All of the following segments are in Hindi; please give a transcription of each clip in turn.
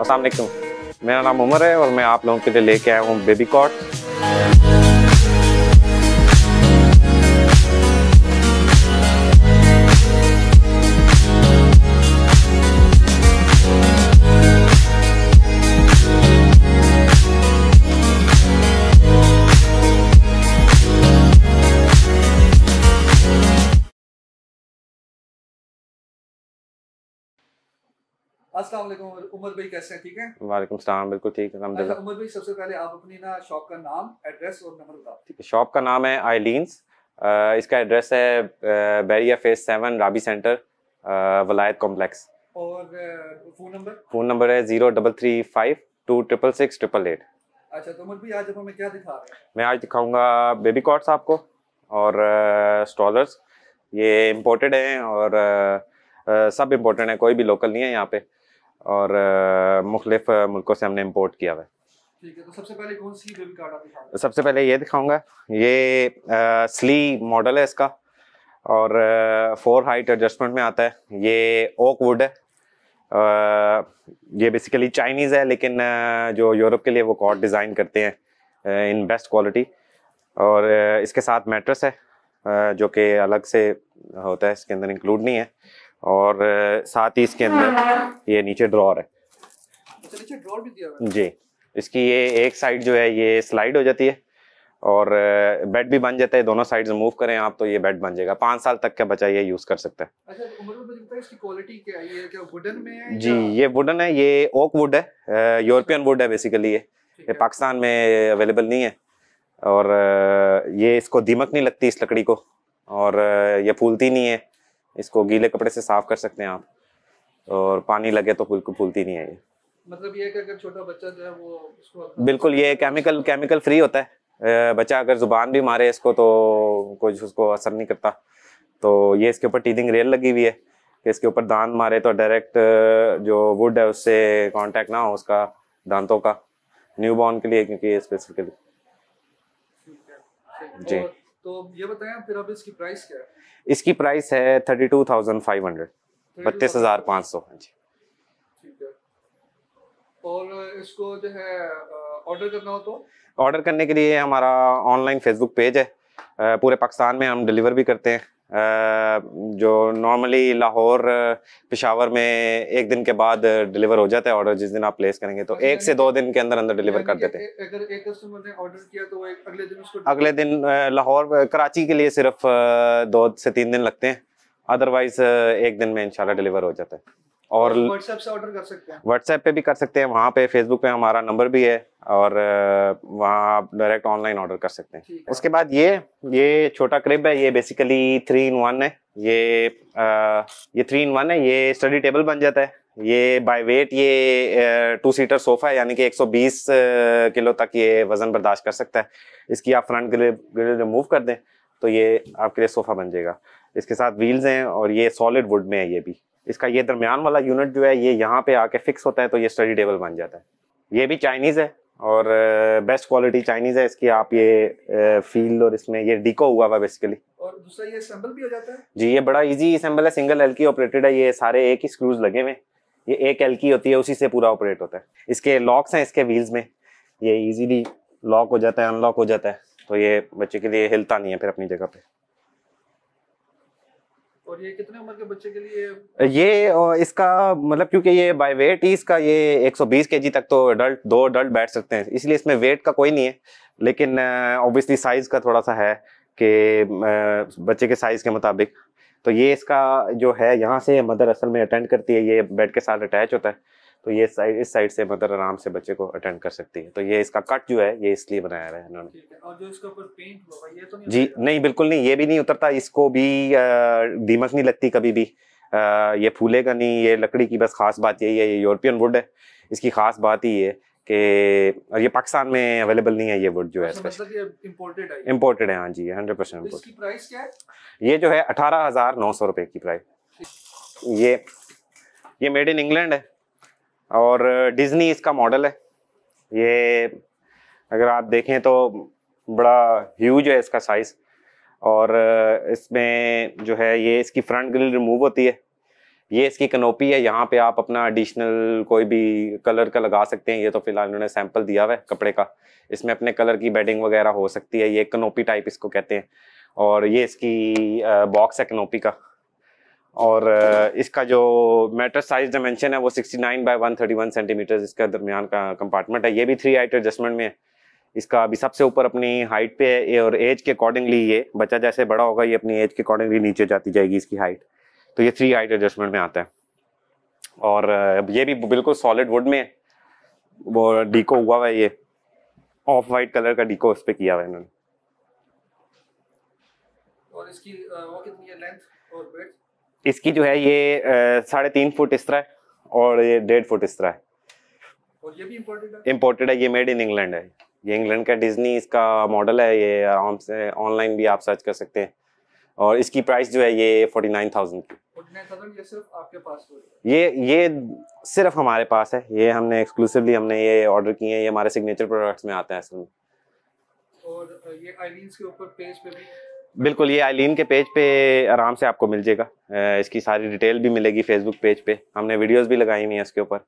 असल मेरा नाम उमर है और मैं आप लोगों के लिए लेके आया हूँ बेबी कॉट शॉप का नाम है शॉप का इसका एड्रेस है बैरिया फेस सेवन राबी सेंटर वलायत कॉम्प्लेक्स और फोन नंबर फोन नंबर है zero double three five two triple six triple eight अच्छा तो उमर भाई आज हमें क्या दिखा रहे हैं मैं आज दिखाऊंगा बेबी कॉट्स आपको और स्टॉलर्स ये इम्पोर्टेड हैं और आ, सब इम्पोर्टेड हैं कोई भी लोकल नहीं है यहाँ पे और मुख्तलिफ मुल्कों से हमने इम्पोर्ट किया हुआ है तो सबसे पहले कौन सी तो सबसे पहले ये दिखाऊंगा ये आ, स्ली मॉडल है इसका और फोर हाइट एडजस्टमेंट में आता है ये ओक वुड है आ, ये बेसिकली चाइनीज़ है लेकिन जो यूरोप के लिए वो कॉट डिज़ाइन करते हैं इन बेस्ट क्वालिटी और इसके साथ मेट्रस है जो कि अलग से होता है इसके अंदर इंक्लूड नहीं है और साथ ही इसके अंदर ये नीचे ड्रॉर अच्छा, है जी इसकी ये एक साइड जो है ये स्लाइड हो जाती है और बेड भी बन जाता है दोनों साइड मूव करें आप तो ये बेड बन जाएगा पाँच साल तक का बचा ये यूज कर सकता है अच्छा, जी ये वुडन है ये ओक वुड अच्छा, तो है यूरोपियन वुड है बेसिकली ये ये पाकिस्तान में अवेलेबल नहीं है और ये इसको दीमक नहीं लगती इस लकड़ी को और ये फूलती नहीं है इसको गीले कपड़े से साफ कर सकते हैं आप और पानी लगे तो बिल्कुल फूलती नहीं है ये मतलब ये कि अगर छोटा बच्चा जो है वो इसको बिल्कुल ये केमिकल केमिकल फ्री होता है बच्चा अगर जुबान भी मारे इसको तो कुछ उसको असर नहीं करता तो ये इसके ऊपर टीथिंग रेल लगी हुई है कि इसके ऊपर दांत मारे तो डायरेक्ट जो वुड है उससे कांटेक्ट ना हो उसका दांतों का न्यू बॉर्न के लिए क्योंकि स्पेसिफिकली जी तो ये बताएं फिर अब इसकी प्राइस क्या है इसकी प्राइस है thirty two thousand five hundred बत्तीस हजार पाँच सौ हाँ जी और इसको जो है ऑर्डर करना हो तो ऑर्डर करने के लिए हमारा ऑनलाइन फेसबुक पेज है पूरे पाकिस्तान में हम डिलीवर भी करते हैं जो नॉर्मली लाहौर पिशावर में एक दिन के बाद डिलीवर हो जाता है ऑर्डर जिस दिन आप प्लेस करेंगे तो एक से दो दिन के अंदर अंदर डिलीवर कर देते हैं अगर एक कस्टमर ने ऑर्डर किया तो अगले दिन उसको अगले दिन लाहौर कराची के लिए सिर्फ दो से तीन दिन लगते हैं अदरवाइज एक दिन में इंशाल्लाह डिलीवर हो जाता है और व्हाट्सएप से ऑर्डर कर सकते हैं व्हाट्सएप पे भी कर सकते हैं वहाँ पे फेसबुक पे हमारा नंबर भी है और वहाँ आप डायरेक्ट ऑनलाइन ऑर्डर कर सकते हैं उसके बाद ये ये छोटा क्रिब है ये बेसिकली थ्री इन वन है ये आ, ये थ्री इन वन है ये स्टडी टेबल बन जाता है ये बाय वेट ये टू सीटर सोफा है यानी कि 120 किलो तक ये वजन बर्दाश्त कर सकता है इसकी आप फ्रंट ग्रिल रिमूव कर दें तो ये आपके लिए सोफा बन जाएगा इसके साथ व्हील्स हैं और ये सॉलिड वुड में है ये भी इसका ये दरमियान वाला यूनिट जो है ये यहाँ पे आके फिक्स होता है तो ये स्टडी टेबल बन जाता है ये भी चाइनीज़ है और बेस्ट क्वालिटी चाइनीज़ है इसकी आप ये फील और इसमें ये डिको हुआ हुआ बेसिकली और दूसरा ये असेंबल भी हो जाता है जी ये बड़ा इजी असेंबल है सिंगल एल की ऑपरेटेड है ये सारे एक ही स्क्रूज लगे हुए ये एक एल की होती है उसी से पूरा ऑपरेट होता है इसके लॉक्स हैं इसके व्हील्स में ये इजीली लॉक हो जाता है अनलॉक हो जाता है तो ये बच्चे के लिए हिलता नहीं है फिर अपनी जगह पर और ये कितने उम्र के बच्चे के लिए ये इसका मतलब क्योंकि ये बाय वेट ही इसका ये 120 केजी तक तो अडल्ट दो अडल्ट बैठ सकते हैं इसलिए इसमें वेट का कोई नहीं है लेकिन ऑब्वियसली साइज का थोड़ा सा है कि बच्चे के साइज के मुताबिक तो ये इसका जो है यहाँ से मदर असल में अटेंड करती है ये बेड के साथ अटैच होता है तो ये साइड इस साइड से मदर आराम से बच्चे को अटेंड कर सकती है तो ये इसका कट जो है ये इसलिए बनाया रहा है इन्होंने तो जी नहीं बिल्कुल नहीं ये भी नहीं उतरता इसको भी दीमक नहीं लगती कभी भी ये फूलेगा नहीं ये लकड़ी की बस खास बात यही है ये यूरोपियन वुड है इसकी खास बात ही है कि और ये पाकिस्तान में अवेलेबल नहीं है ये वुड जो है इम्पोर्टेड अच्छा, मतलब है है हाँ जी हंड्रेड परसेंट इम्पोर्टेड ये जो है अठारह हज़ार नौ सौ रुपये की प्राइस ये ये मेड इन इंग्लैंड है और डिज्नी इसका मॉडल है ये अगर आप देखें तो बड़ा ह्यूज है इसका साइज़ और इसमें जो है ये इसकी फ्रंट ग्रिल रिमूव होती है ये इसकी कनोपी है यहाँ पे आप अपना एडिशनल कोई भी कलर का लगा सकते हैं ये तो फिलहाल इन्होंने सैंपल दिया हुआ है कपड़े का इसमें अपने कलर की बेडिंग वगैरह हो सकती है ये कनोपी टाइप इसको कहते हैं और ये इसकी बॉक्स है कनोपी का और इसका जो मेटर साइज डायमेंशन है वो 69 थर्टी वन सेंटीमीटर इसके दरमियान का कंपार्टमेंट है ये भी थ्री हाइट एडजस्टमेंट में है इसका अभी सबसे ऊपर अपनी हाइट पे है और एज के अकॉर्डिंगली ये बच्चा जैसे बड़ा होगा ये अपनी एज के अकॉर्डिंगली नीचे जाती जाएगी इसकी हाइट तो ये थ्री हाइट एडजस्टमेंट में आता है और ये भी बिल्कुल सॉलिड वुड में वो डीको हुआ हुआ है ये ऑफ वाइट कलर का डीको उस पर किया हुआ है इन्होंने और इसकी वो कितनी है लेंथ और ब्रेथ इसकी जो है ये साढ़े तीन फुट इस तरह है और ये डेढ़ फुट इस तरह है और ये भी इम्पोर्टेड है इम्पोर्टेड है ये मेड इन इंग्लैंड है ये इंग्लैंड का डिज्नी इसका मॉडल है ये आराम से ऑनलाइन भी आप सर्च कर सकते हैं और इसकी प्राइस जो है ये फोर्टी नाइन थाउजेंड की ये सिर्फ आपके पास ये ये सिर्फ हमारे पास है ये हमने एक्सक्लूसिवली हमने ये ऑर्डर किए हैं ये हमारे सिग्नेचर प्रोडक्ट्स में आते हैं असल में और ये आईलिन्स के ऊपर पेज पे भी बिल्कुल ये आइलिन के पेज पे आराम से आपको मिल जाएगा इसकी सारी डिटेल भी मिलेगी फेसबुक पेज पे हमने वीडियोस भी लगाई हुई हैं इसके ऊपर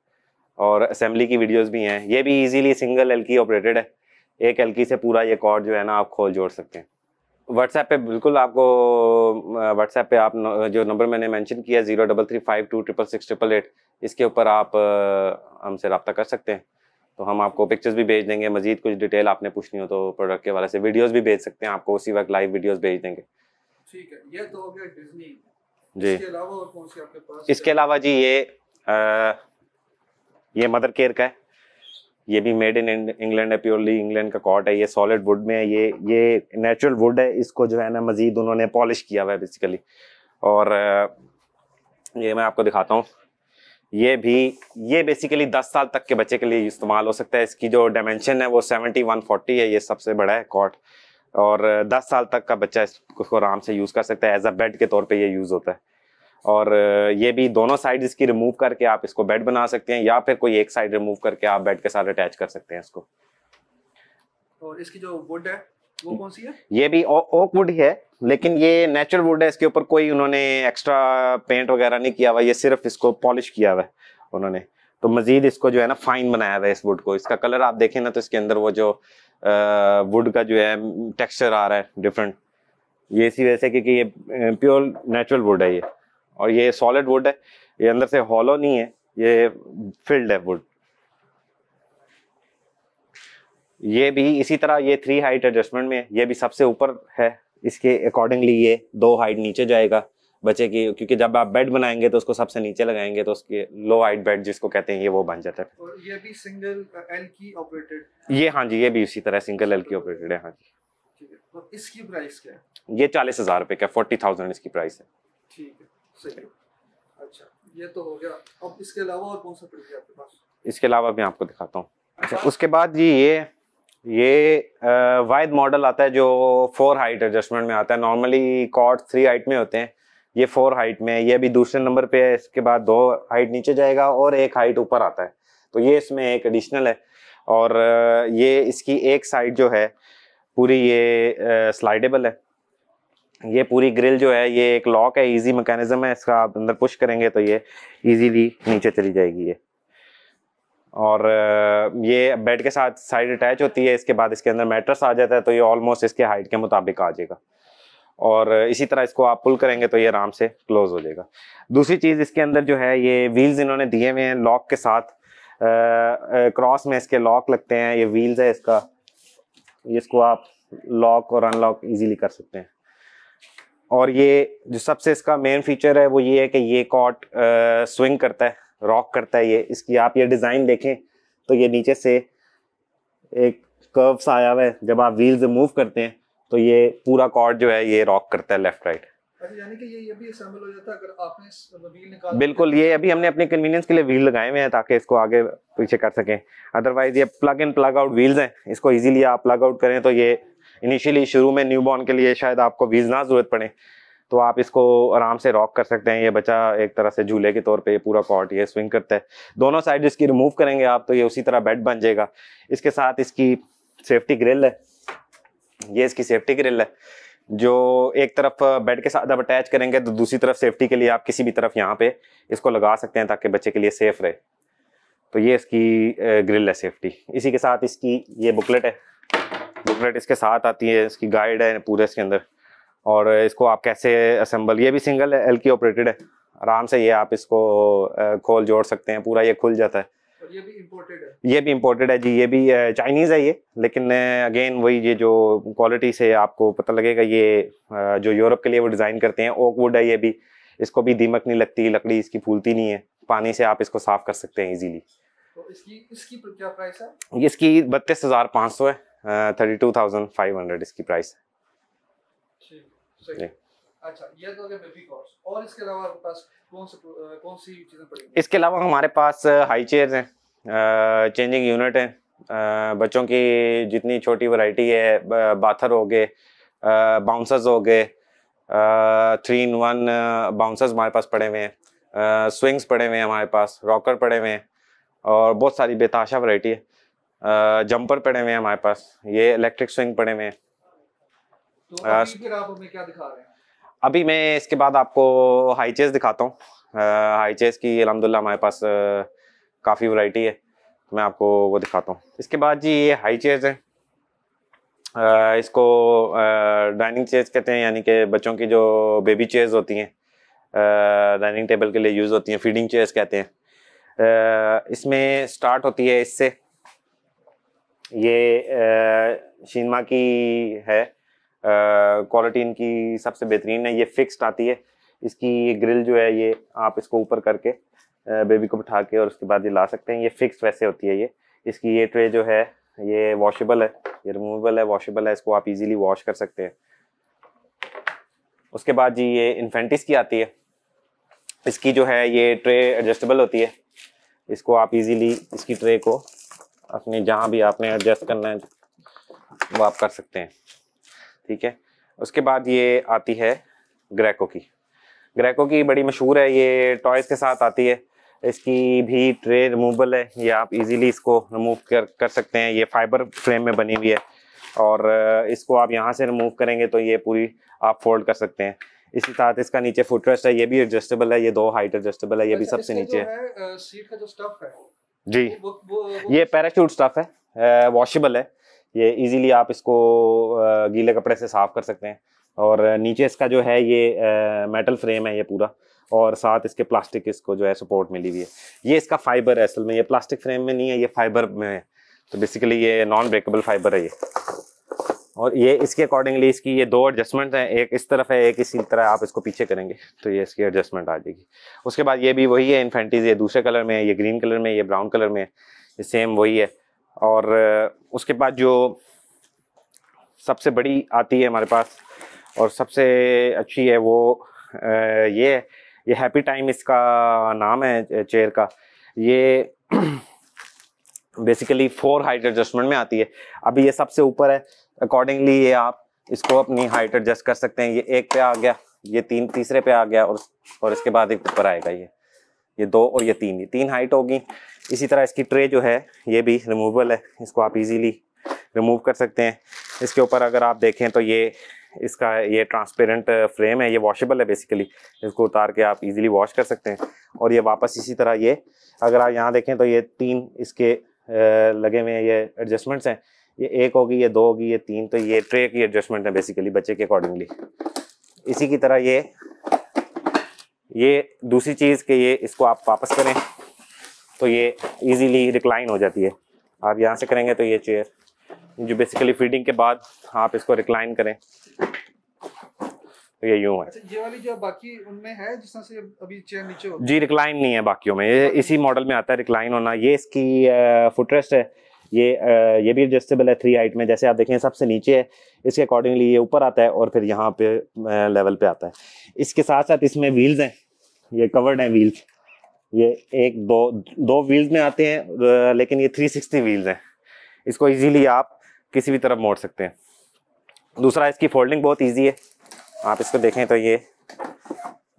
और असेंबली की वीडियोस भी हैं ये भी इजीली सिंगल एल की ऑपरेटेड है एक एल से पूरा ये कॉर्ड जो है ना आप खोल जोड़ सकते हैं व्हाट्सएप पे बिल्कुल आपको व्हाट्सएप पे आप जो नंबर मैंने मैंशन किया zero double three five two triple six triple eight इसके ऊपर आप हमसे रबता कर सकते हैं तो हम आपको पिक्चर्स भी भेज देंगे मजीद कुछ डिटेल आपने पूछनी हो तो प्रोडक्ट के वाले से वीडियोस भी भेज सकते हैं आपको उसी वक्त लाइव वीडियोस भेज देंगे ठीक है ये तो हो गया डिज्नी जी इसके अलावा और कौन सी आपके पास इसके अलावा जी ये आ, ये मदर केयर का है ये भी मेड इन इंग्लैंड है प्योरली इंग्लैंड का कॉट है ये सॉलिड वुड में है ये ये नेचुरल वुड है इसको जो है ना मज़ीद उन्होंने पॉलिश किया हुआ है बेसिकली और ये मैं आपको दिखाता हूँ ये भी ये बेसिकली 10 साल तक के बच्चे के लिए इस्तेमाल हो सकता है इसकी जो डायमेंशन है वो वन फोर्टी है ये सबसे बड़ा है कॉट और 10 साल तक का बच्चा इसको आराम से यूज़ कर सकता है एज अ बेड के तौर पे ये यूज़ होता है और ये भी दोनों साइड इसकी रिमूव करके आप इसको बेड बना सकते हैं या फिर कोई एक साइड रिमूव करके आप बेड के साथ अटैच कर सकते हैं इसको और इसकी जो वुड है वो कौन सी है ये भी ओक वुड है लेकिन ये नेचुरल वुड है इसके ऊपर कोई उन्होंने एक्स्ट्रा पेंट वगैरह नहीं किया हुआ ये सिर्फ इसको पॉलिश किया हुआ है उन्होंने तो मजीद इसको जो है ना फाइन बनाया हुआ है इस वुड को इसका कलर आप देखें ना तो इसके अंदर वो जो वुड का जो है टेक्सचर आ रहा है डिफरेंट ये इसी वजह से क्योंकि ये प्योर नेचुरल वुड है ये और ये सॉलिड वुड है ये अंदर से हॉलो नहीं है ये फिल्ड है वुड ये भी इसी तरह ये थ्री हाइट एडजस्टमेंट में ये भी सबसे ऊपर है इसके अकॉर्डिंगली ये दो हाइट नीचे जाएगा बच्चे की क्योंकि जब आप बेड बनाएंगे तो उसको सबसे नीचे लगाएंगे तो उसके लो हाइट बेड जिसको कहते हैं ये वो बन जाता है ये भी सिंगल एल uh, की ऑपरेटेड ये हाँ जी ये भी इसी तरह सिंगल एल की ऑपरेटेड है हाँ जी तो इसकी प्राइस क्या है ये चालीस हजार रुपये का फोर्टी थाउजेंड इसकी प्राइस है ठीक है सही अच्छा ये तो हो गया अब इसके अलावा और कौन सा प्रोडक्ट है आपके पास इसके अलावा मैं आपको दिखाता हूँ अच्छा उसके बाद जी ये ये वाइड मॉडल आता है जो फोर हाइट एडजस्टमेंट में आता है नॉर्मली कॉर्ड थ्री हाइट में होते हैं ये फोर हाइट में ये अभी दूसरे नंबर पे है इसके बाद दो हाइट नीचे जाएगा और एक हाइट ऊपर आता है तो ये इसमें एक एडिशनल है और ये इसकी एक साइड जो है पूरी ये स्लाइडेबल है ये पूरी ग्रिल जो है ये एक लॉक है इजी मैकेनिज्म है इसका आप अंदर पुश करेंगे तो ये इजीली नीचे चली जाएगी ये और ये बेड के साथ साइड अटैच होती है इसके बाद इसके अंदर मेट्रस आ जाता है तो ये ऑलमोस्ट इसके हाइट के मुताबिक आ जाएगा और इसी तरह इसको आप पुल करेंगे तो ये आराम से क्लोज हो जाएगा दूसरी चीज़ इसके अंदर जो है ये व्हील्स इन्होंने दिए हुए हैं लॉक के साथ क्रॉस में इसके लॉक लगते हैं ये व्हील्स है इसका इसको आप लॉक और अनलॉक इजीली कर सकते हैं और ये जो सबसे इसका मेन फीचर है वो ये है कि ये कॉट स्विंग करता है रॉक करता है ये इसकी आप ये डिज़ाइन देखें तो ये नीचे से एक कर्व्स आया हुआ है जब आप व्हील्स मूव करते हैं तो ये पूरा कॉर्ड जो है ये रॉक करता है अच्छा, लेफ्ट मतलब राइट बिल्कुल ये अभी हमने अपने कन्वीनियंस के लिए व्हील लगाए हुए हैं ताकि इसको आगे पीछे कर सकें अदरवाइज ये plug in plug out wheels हैं इसको इजीली आप प्लग आउट करें तो ये इनिशियली शुरू में न्यू के लिए शायद आपको व्हील्स ना जरूरत पड़े तो आप इसको आराम से रॉक कर सकते हैं ये बच्चा एक तरह से झूले के तौर पे पूरा कॉट ये स्विंग करता है दोनों साइड इसकी रिमूव करेंगे आप तो ये उसी तरह बेड बन जाएगा इसके साथ इसकी सेफ्टी ग्रिल है ये इसकी सेफ्टी ग्रिल है जो एक तरफ बेड के साथ आप अटैच करेंगे तो दूसरी तरफ सेफ्टी के लिए आप किसी भी तरफ यहाँ पे इसको लगा सकते हैं ताकि बच्चे के लिए सेफ रहे तो ये इसकी ग्रिल है सेफ्टी इसी के साथ इसकी ये बुकलेट है बुकलेट इसके साथ आती है इसकी गाइड है पूरे इसके अंदर और इसको आप कैसे असेंबल ये भी सिंगल एल की ऑपरेटेड है आराम से ये आप इसको खोल जोड़ सकते हैं पूरा ये खुल जाता है ये भी इम्पोर्टेड है है जी ये भी चाइनीज़ है ये लेकिन अगेन वही ये जो क्वालिटी से आपको पता लगेगा ये जो यूरोप के लिए वो डिज़ाइन करते हैं ओक वुड है ये भी इसको भी दीमक नहीं लगती लकड़ी इसकी फूलती नहीं है पानी से आप इसको साफ़ कर सकते हैं इजीली तो इसकी इसकी क्या प्राइस है इसकी बत्तीस हज़ार पाँच सौ है thirty two thousand five hundred इसकी प्राइस है अच्छा, तो इसके अलावा हमारे पास हाई चेयर हैं चेंजिंग यूनिट हैं बच्चों की जितनी छोटी वैरायटी है बाथर हो गए बाउंसर्स हो गए थ्री इन वन बाउंसर्स हमारे पास पड़े हुए हैं स्विंग्स पड़े हुए हैं हमारे पास रॉकर पड़े हुए हैं और बहुत सारी बेताशा वैरायटी है जंपर पड़े हुए हैं हमारे पास ये इलेक्ट्रिक स्विंग पड़े हुए हैं तो अभी फिर आप हमें क्या दिखा रहे हैं अभी मैं इसके बाद आपको हाई चेस दिखाता हूँ हाई चेस की अलहमदिल्ला हमारे पास काफ़ी वैरायटी है तो मैं आपको वो दिखाता हूँ इसके बाद जी ये हाई चेस है इसको डाइनिंग चेयर्स कहते हैं यानी कि बच्चों की जो बेबी चेयर्स होती हैं डाइनिंग टेबल के लिए यूज़ होती हैं फीडिंग चेयर्स कहते हैं इसमें स्टार्ट होती है इससे ये शीनमा की है क्वालिटी इनकी सबसे बेहतरीन है ये फिक्स्ड आती है इसकी ये ग्रिल जो है ये आप इसको ऊपर करके बेबी को बिठा के और उसके बाद ये ला सकते हैं ये फिक्स वैसे होती है ये इसकी ये ट्रे जो है ये वॉशेबल है ये रिमूवेबल है वॉशेबल है इसको आप इजीली वॉश कर सकते हैं उसके बाद जी ये इन्फेंटिस की आती है इसकी जो है ये ट्रे एडजस्टेबल होती है इसको आप इजीली इसकी ट्रे को अपने जहाँ भी आपने एडजस्ट करना है वो आप कर सकते हैं ठीक है उसके बाद ये आती है ग्रेको की ग्रेको की बड़ी मशहूर है ये टॉयज़ के साथ आती है इसकी भी ट्रे रिमूवेबल है ये आप इजीली इसको रिमूव कर कर सकते हैं ये फाइबर फ्रेम में बनी हुई है और इसको आप यहाँ से रिमूव करेंगे तो ये पूरी आप फोल्ड कर सकते हैं इसी साथ इसका नीचे फुटरेस्ट है ये भी एडजस्टेबल है ये दो हाइट एडजस्टेबल है ये भी अच्छा, सबसे नीचे है जी वो, वो, वो, ये पैराशूट स्टफ है वॉशेबल है ये इजीली आप इसको गीले कपड़े से साफ़ कर सकते हैं और नीचे इसका जो है ये मेटल फ्रेम है ये पूरा और साथ इसके प्लास्टिक इसको जो है सपोर्ट मिली हुई है ये इसका फाइबर है असल में ये प्लास्टिक फ्रेम में नहीं है ये फाइबर में है तो बेसिकली ये नॉन ब्रेकेबल फाइबर है ये और ये इसके अकॉर्डिंगली इसकी ये दो एडजस्टमेंट हैं एक इस तरफ है एक इसी तरह आप इसको पीछे करेंगे तो ये इसकी एडजस्टमेंट आ जाएगी उसके बाद ये भी वही है इन्फेंटीज ये दूसरे कलर में है ये ग्रीन कलर में ये ब्राउन कलर में है ये सेम वही है और उसके बाद जो सबसे बड़ी आती है हमारे पास और सबसे अच्छी है वो ये ये हैप्पी टाइम इसका नाम है चेयर का ये बेसिकली फोर हाइट एडजस्टमेंट में आती है अभी ये सबसे ऊपर है अकॉर्डिंगली ये आप इसको अपनी हाइट एडजस्ट कर सकते हैं ये एक पे आ गया ये तीन तीसरे पे आ गया और और इसके बाद एक ऊपर आएगा ये ये दो और ये तीन ये तीन हाइट होगी इसी तरह इसकी ट्रे जो है ये भी रिमूवेबल है इसको आप इजीली रिमूव कर सकते हैं इसके ऊपर अगर आप देखें तो ये इसका ये ट्रांसपेरेंट फ्रेम है ये वॉशेबल है बेसिकली इसको उतार के आप इजीली वॉश कर सकते हैं और ये वापस इसी तरह ये अगर आप यहाँ देखें तो ये तीन इसके लगे हुए ये एडजस्टमेंट्स हैं ये एक होगी ये दो होगी ये तीन तो ये ट्रे की एडजस्टमेंट है बेसिकली बच्चे के अकॉर्डिंगली इसी की तरह ये ये दूसरी चीज़ के ये इसको आप वापस करें तो ये इजीली रिक्लाइन हो जाती है आप यहाँ से करेंगे तो ये चेयर जो बेसिकली फीडिंग के बाद आप इसको रिक्लाइन करें तो ये यूँ है अच्छा, ये वाली जो बाकी उनमें है जिस से अभी चेयर नीचे होती जी रिक्लाइन नहीं है बाकियों में ये इसी मॉडल में आता है रिक्लाइन होना ये इसकी फुटरेस्ट है ये ये भी एडजस्टेबल है थ्री हाइट में जैसे आप देखें सबसे नीचे है इसके अकॉर्डिंगली ये ऊपर आता है और फिर यहाँ पे लेवल पे आता है इसके साथ साथ इसमें व्हील्स हैं ये कवर्ड हैं व्हील्स ये एक दो दो व्हील्स में आते हैं लेकिन ये 360 व्हील्स हैं इसको इजीली आप किसी भी तरफ मोड़ सकते हैं दूसरा इसकी फोल्डिंग बहुत इजी है आप इसको देखें तो ये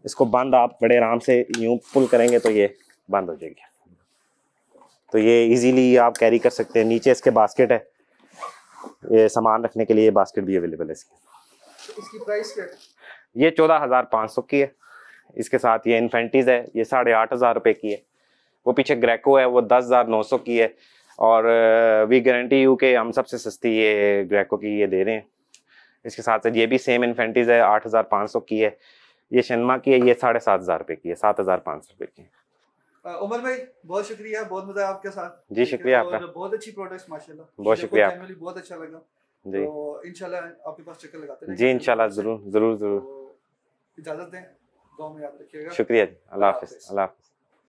इसको बंद आप बड़े आराम से यूं पुल करेंगे तो ये बंद हो जाएगी तो ये इजीली आप कैरी कर सकते हैं नीचे इसके बास्केट है ये सामान रखने के लिए बास्केट भी अवेलेबल है इसकी इसकी प्राइस क्या है ये चौदह हज़ार पाँच सौ की है इसके साथ ये इन्फेंटीज़ है ये साढ़े आठ हज़ार रुपये की है वो पीछे ग्रेको है वो दस हज़ार नौ सौ की है और वी गारंटी यू के हम सबसे सस्ती ये ग्रेको की ये दे रहे हैं इसके साथ साथ ये भी सेम इन्फेंटीज़ है आठ हज़ार पाँच सौ की है ये शनमा की है ये साढ़े सात हज़ार रुपये की है सात हज़ार पाँच सौ रुपये की है उमर भाई बहुत शुक्रिया बहुत मजा आपके साथ जी शुक्रिया तो आपका बहुत अच्छी प्रोडक्ट्स माशाल्लाह बहुत शुक्रिया बहुत अच्छा लगा जी तो इंशाल्लाह आपके पास चक्कर लगाते हैं जी इंशाल्लाह जरूर जरूर जरूर तो इजाजत दें दुआओं में याद रखिएगा शुक्रिया जी अल्लाह हाफिज़ अल्लाह हाफिज़